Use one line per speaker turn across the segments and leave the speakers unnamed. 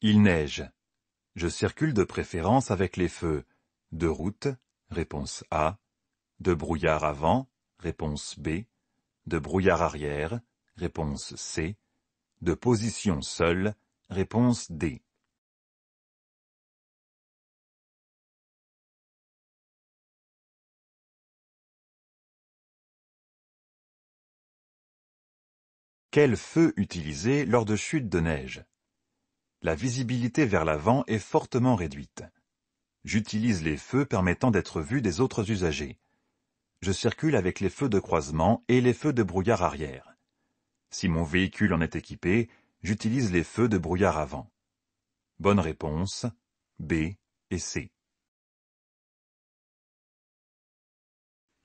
Il neige. Je circule de préférence avec les feux. De route, réponse A. De brouillard avant, réponse B. De brouillard arrière, réponse C. De position seule,
réponse D.
Quel feu utiliser lors de chute de neige la visibilité vers l'avant est fortement réduite. J'utilise les feux permettant d'être vu des autres usagers. Je circule avec les feux de croisement et les feux de brouillard arrière. Si mon véhicule en est équipé, j'utilise les feux de brouillard avant. Bonne réponse B et C.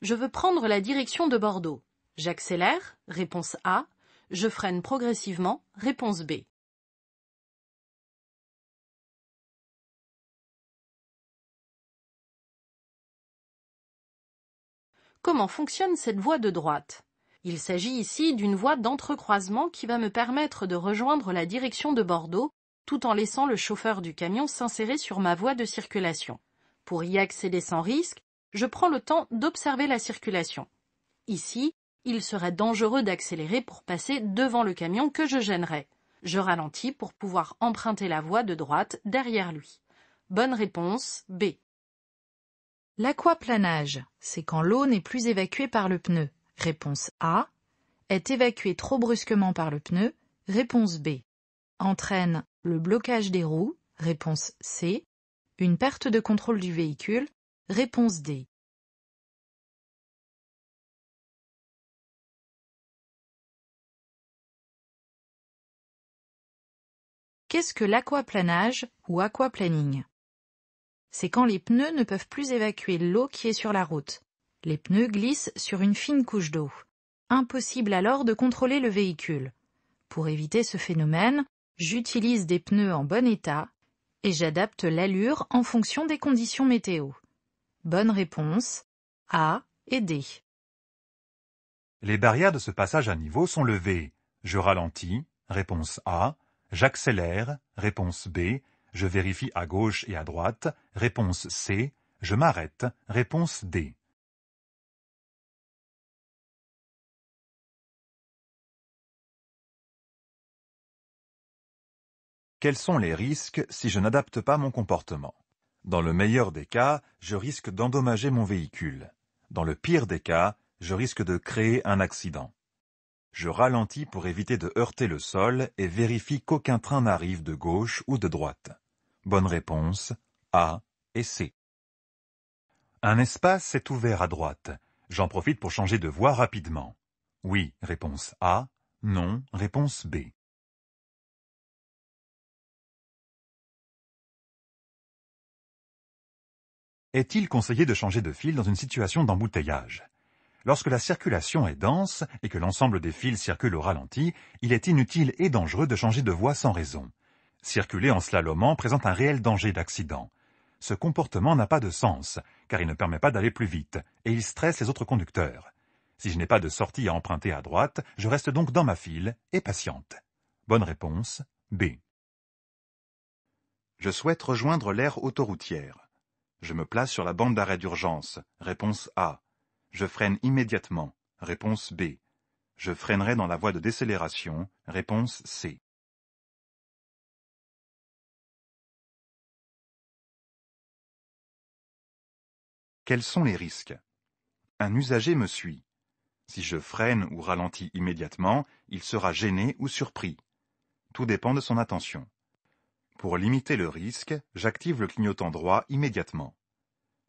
Je veux prendre la direction de Bordeaux. J'accélère, réponse A. Je freine progressivement, réponse B. Comment fonctionne cette voie de droite Il s'agit ici d'une voie d'entrecroisement qui va me permettre de rejoindre la direction de Bordeaux, tout en laissant le chauffeur du camion s'insérer sur ma voie de circulation. Pour y accéder sans risque, je prends le temps d'observer la circulation. Ici, il serait dangereux d'accélérer pour passer devant le camion que je gênerais. Je ralentis pour pouvoir emprunter la voie de droite derrière lui. Bonne réponse B. L'aquaplanage, c'est quand l'eau n'est plus évacuée par le pneu. Réponse A. Est évacuée trop brusquement par le pneu. Réponse B. Entraîne le blocage des roues. Réponse C. Une perte de contrôle du véhicule.
Réponse D.
Qu'est-ce que l'aquaplanage ou aquaplanning c'est quand les pneus ne peuvent plus évacuer l'eau qui est sur la route. Les pneus glissent sur une fine couche d'eau. Impossible alors de contrôler le véhicule. Pour éviter ce phénomène, j'utilise des pneus en bon état et j'adapte l'allure en fonction des conditions météo. Bonne réponse A et D.
Les barrières de ce passage à niveau sont levées. Je ralentis, réponse A, j'accélère, réponse B, je vérifie à gauche et à droite. Réponse C. Je m'arrête. Réponse D. Quels sont les risques si je n'adapte pas mon comportement Dans le meilleur des cas, je risque d'endommager mon véhicule. Dans le pire des cas, je risque de créer un accident. Je ralentis pour éviter de heurter le sol et vérifie qu'aucun train n'arrive de gauche ou de droite. Bonne réponse, A et C. Un espace est ouvert à droite. J'en profite pour changer de voie rapidement. Oui, réponse A. Non, réponse B. Est-il conseillé de changer de fil dans une situation d'embouteillage Lorsque la circulation est dense et que l'ensemble des fils circulent au ralenti, il est inutile et dangereux de changer de voie sans raison circuler en slalomant présente un réel danger d'accident. Ce comportement n'a pas de sens, car il ne permet pas d'aller plus vite, et il stresse les autres conducteurs. Si je n'ai pas de sortie à emprunter à droite, je reste donc dans ma file et patiente. Bonne réponse, B. Je souhaite rejoindre l'aire autoroutière. Je me place sur la bande d'arrêt d'urgence. Réponse A. Je freine immédiatement. Réponse B. Je freinerai dans la voie de décélération. Réponse C. Quels sont les risques Un usager me suit. Si je freine ou ralentis immédiatement, il sera gêné ou surpris. Tout dépend de son attention. Pour limiter le risque, j'active le clignotant droit immédiatement.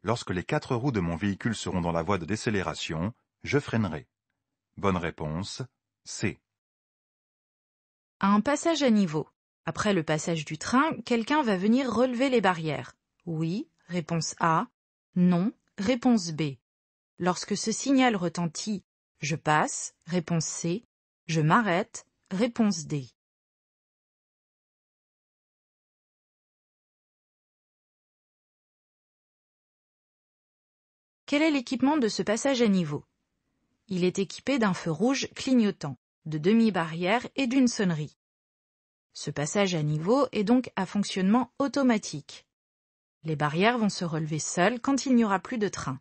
Lorsque les quatre roues de mon véhicule seront dans la voie de décélération, je freinerai. Bonne réponse, C.
À un passage à niveau. Après le passage du train, quelqu'un va venir relever les barrières. Oui, réponse A. Non, Réponse B. Lorsque ce signal retentit, je passe, réponse C. Je m'arrête, réponse D. Quel est l'équipement de ce passage à niveau Il est équipé d'un feu rouge clignotant, de demi-barrière et d'une sonnerie. Ce passage à niveau est donc à fonctionnement automatique. Les barrières vont se relever seules quand il n'y aura plus de train.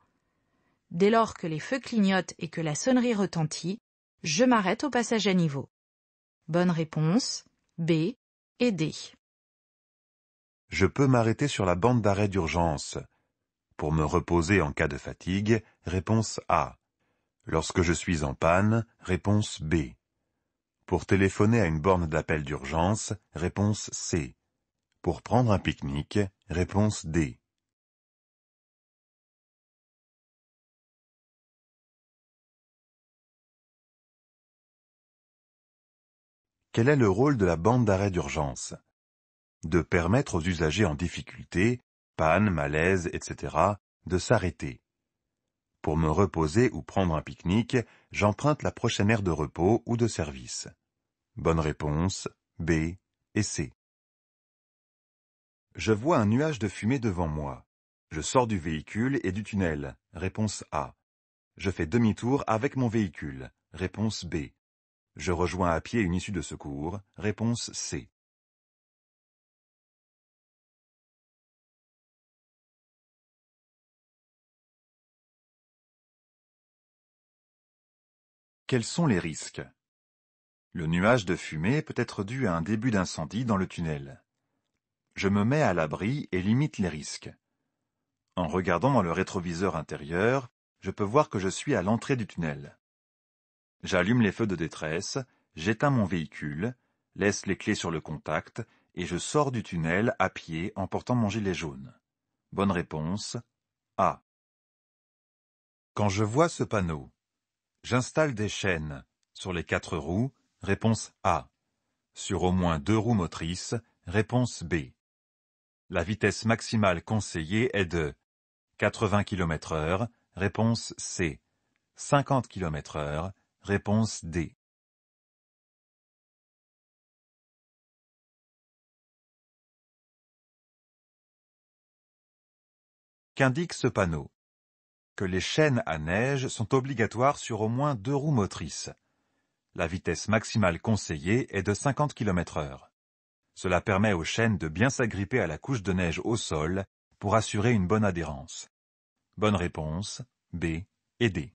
Dès lors que les feux clignotent et que la sonnerie retentit, je m'arrête au passage à niveau. Bonne réponse B et D.
Je peux m'arrêter sur la bande d'arrêt d'urgence. Pour me reposer en cas de fatigue, réponse A. Lorsque je suis en panne, réponse B. Pour téléphoner à une borne d'appel d'urgence, réponse C. Pour prendre un pique-nique, réponse D. Quel est le rôle de la bande d'arrêt d'urgence De permettre aux usagers en difficulté, panne, malaise, etc., de s'arrêter. Pour me reposer ou prendre un pique-nique, j'emprunte la prochaine aire de repos ou de service. Bonne réponse B et C. Je vois un nuage de fumée devant moi. Je sors du véhicule et du tunnel. Réponse A. Je fais demi-tour avec mon véhicule. Réponse B. Je rejoins à pied une issue de secours. Réponse C. Quels sont les risques Le nuage de fumée peut être dû à un début d'incendie dans le tunnel je me mets à l'abri et limite les risques. En regardant dans le rétroviseur intérieur, je peux voir que je suis à l'entrée du tunnel. J'allume les feux de détresse, j'éteins mon véhicule, laisse les clés sur le contact et je sors du tunnel à pied en portant mon gilet jaune. Bonne réponse A. Quand je vois ce panneau, j'installe des chaînes sur les quatre roues, réponse A. Sur au moins deux roues motrices, réponse B. La vitesse maximale conseillée est de 80 km heure, réponse C. 50 km heure,
réponse D. Qu'indique ce
panneau Que les chaînes à neige sont obligatoires sur au moins deux roues motrices. La vitesse maximale conseillée est de 50 km heure. Cela permet aux chaînes de bien s'agripper à la couche de neige au sol, pour assurer une bonne adhérence. Bonne réponse, B et D.